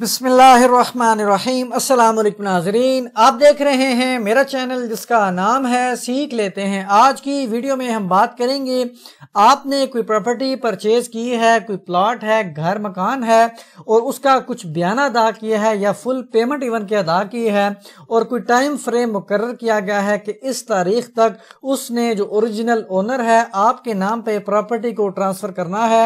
बसमीम नाजरीन आप देख रहे हैं मेरा चैनल जिसका नाम है सीख लेते हैं आज की वीडियो में हम बात करेंगे आपने कोई प्रॉपर्टी परचेज की है कोई प्लॉट है घर मकान है और उसका कुछ बयान अदा किया है या फुल पेमेंट इवन की अदा की है और कोई टाइम फ्रेम मुकर किया गया है कि इस तारीख तक उसने जो ओरिजिनल ओनर है आपके नाम पर प्रॉपर्टी को ट्रांसफ़र करना है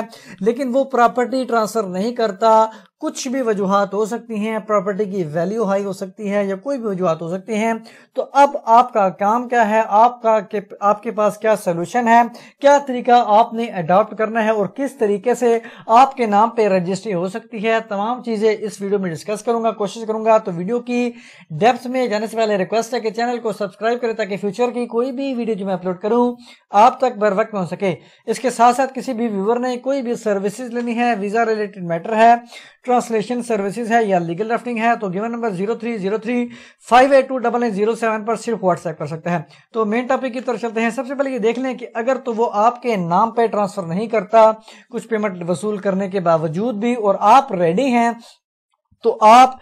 लेकिन वो प्रॉपर्टी ट्रांसफ़र नहीं करता कुछ भी वजूहत हो सकती हैं प्रॉपर्टी की वैल्यू हाई हो सकती है या कोई भी वजूहत हो सकती हैं तो अब आपका काम क्या है आपका के, आपके पास क्या सोल्यूशन है क्या तरीका आपने अडॉप्ट करना है और किस तरीके से आपके नाम पे रजिस्ट्री हो सकती है तमाम चीज़ें इस वीडियो में डिस्कस करूंगा कोशिश करूंगा तो वीडियो की डेप्थ में जाने से पहले रिक्वेस्ट है कि चैनल को सब्सक्राइब करें ताकि फ्यूचर की कोई भी वीडियो जो मैं अपलोड करूँ आप तक बर वक्त सके इसके साथ साथ किसी भी व्यूवर ने कोई भी सर्विसेज लेनी है वीज़ा रिलेटेड मैटर है ट्रांसलेशन सर्विसेज है या लीगल ड्राफ्टिंग है तो given number zero three zero three five eight two double eight zero seven पर सिर्फ व्हाट्सएप कर सकते हैं तो मेन टॉपिक की तरफ चलते हैं सबसे पहले ये देख लें कि अगर तो वो आपके नाम पे ट्रांसफर नहीं करता कुछ पेमेंट वसूल करने के बावजूद भी और आप रेडी हैं तो आप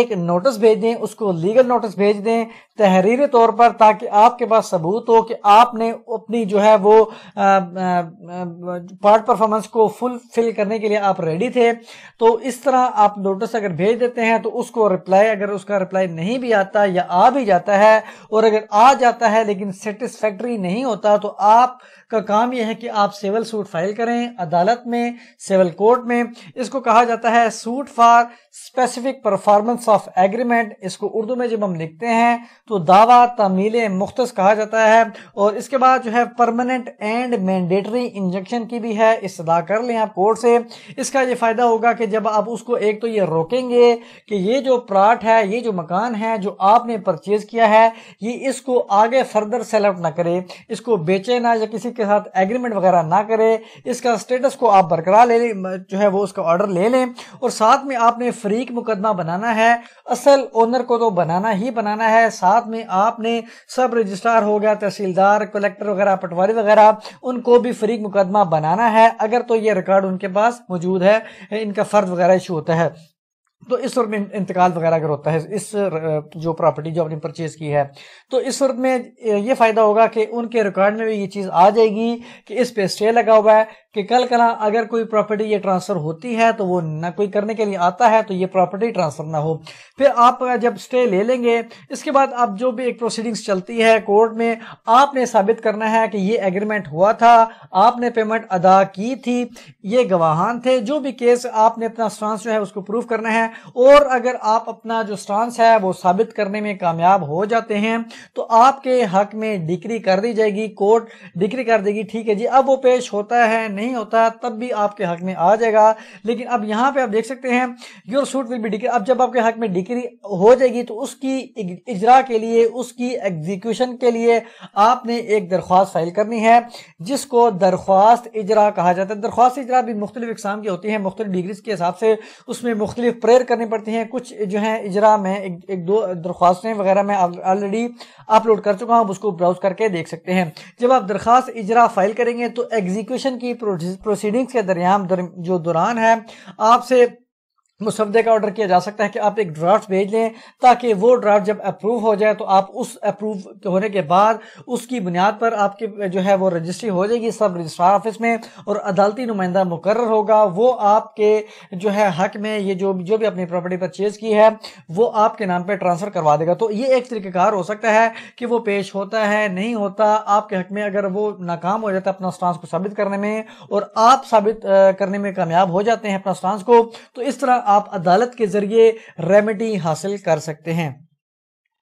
एक नोटिस भेज दें उसको लीगल नोटिस भेज दें तहरीरी तौर पर ताकि आपके पास सबूत हो कि आपने अपनी जो है वो पार्ट परफॉर्मेंस को फुल फिल करने के लिए आप रेडी थे तो इस तरह आप नोटिस अगर भेज देते हैं तो उसको रिप्लाई अगर उसका रिप्लाई नहीं भी आता या आ भी जाता है और अगर आ जाता है लेकिन सेटिस्फैक्ट्री नहीं होता तो आप का काम यह है कि आप सिविल सूट फाइल करें अदालत में सिविल कोर्ट में इसको कहा जाता है suit for specific performance of agreement इसको उर्दू में जब हम लिखते हैं तो दावा तमील मुख्त कहा जाता है और इसके बाद जो है परमानेंट एंड मैंडेटरी इंजेक्शन की भी है इस्तः कर लें आप कोर्ट से इसका ये फायदा होगा कि जब आप उसको एक तो ये रोकेंगे कि ये जो प्लाट है ये जो मकान है जो आपने परचेज किया है ये इसको आगे फर्दर सेलेक्ट ना करे इसको बेचे ना या किसी के साथ एग्रीमेंट वगैरह ना करें इसका स्टेटस को आप बरकरार ले जो है वो उसका ऑर्डर ले लें और साथ में आपने फ्रीक मुकदमा बनाना है असल ओनर को तो बनाना ही बनाना है साथ में आपने सब रजिस्ट्रार हो गया तहसीलदार कलेक्टर वगैरह पटवारी वगैरह उनको भी फ्रीक मुकदमा बनाना है अगर तो ये रिकॉर्ड उनके पास मौजूद है इनका फर्ज वगैरह इशू होता है तो इस वक्त में इंतकाल वगैरह अगर होता है इस जो प्रॉपर्टी जो आपने परचेज की है तो इस वक्त में ये फायदा होगा कि उनके रिकॉर्ड में भी ये चीज आ जाएगी कि इस पे स्टे लगा हुआ है कि कल कला अगर कोई प्रॉपर्टी ये ट्रांसफर होती है तो वो ना कोई करने के लिए आता है तो ये प्रॉपर्टी ट्रांसफर ना हो फिर आप जब स्टे ले लेंगे इसके बाद आप जो भी एक प्रोसीडिंग्स चलती है कोर्ट में आपने साबित करना है कि ये एग्रीमेंट हुआ था आपने पेमेंट अदा की थी ये गवाहान थे जो भी केस आपने अपना स्टांस जो है उसको प्रूव करना है और अगर आप अपना जो स्टांस है वो साबित करने में कामयाब हो जाते हैं तो आपके हक में डिक्री कर दी जाएगी कोर्ट डिक्री कर देगी ठीक है जी अब वो पेश होता है नहीं नहीं होता तब भी आपके हक में आ जाएगा लेकिन अब यहाँ पे आप देख सकते हैं your suit will be decree अब जब आपके हक में डिक्री हो जाएगी तो उसकी इजरा के लिए उसकी एग्जीक्यूशन के लिए आपने एक दरख्वास्त फाइल करनी है जिसको दरख्वास्त इजरा कहा जाता है दरख्वास्त इजरा भी मुख्तलिफ इकसाम की होती है मुख्तलिफ डिग्रीज के हिसाब से उसमें मुख्तलिफ प्रेयर करनी पड़ती हैं कुछ जो है इजरा में एक, एक दो दरख्वास्तें वगैरह मैं ऑलरेडी अपलोड कर चुका हूँ उसको ब्राउज करके देख सकते हैं जब आप दरख्वास्त इजरा फाइल करेंगे तो एग्जीक्यूशन की प्रोडक्ट प्रोसीडिंग्स के दरमियान जो दौरान है आपसे मुसवदे का ऑर्डर किया जा सकता है कि आप एक ड्राफ्ट भेज लें ताकि वो ड्राफ्ट जब अप्रूव हो जाए तो आप उस अप्रूव होने के बाद उसकी बुनियाद पर आपके जो है वो रजिस्ट्री हो जाएगी सब रजिस्ट्रार ऑफिस में और अदालती नुमाइंदा मुकर होगा वो आपके जो है हक में ये जो जो भी अपनी प्रॉपर्टी परचेज की है वो आपके नाम पर ट्रांसफर करवा देगा तो ये एक तरीक़ेकार हो सकता है कि वो पेश होता है नहीं होता आपके हक में अगर वो नाकाम हो जाता है अपना स्टांस को साबित करने में और आप साबित करने में कामयाब हो जाते हैं अपना स्टांस को तो इस तरह आप अदालत के जरिए रेमेडी हासिल कर सकते हैं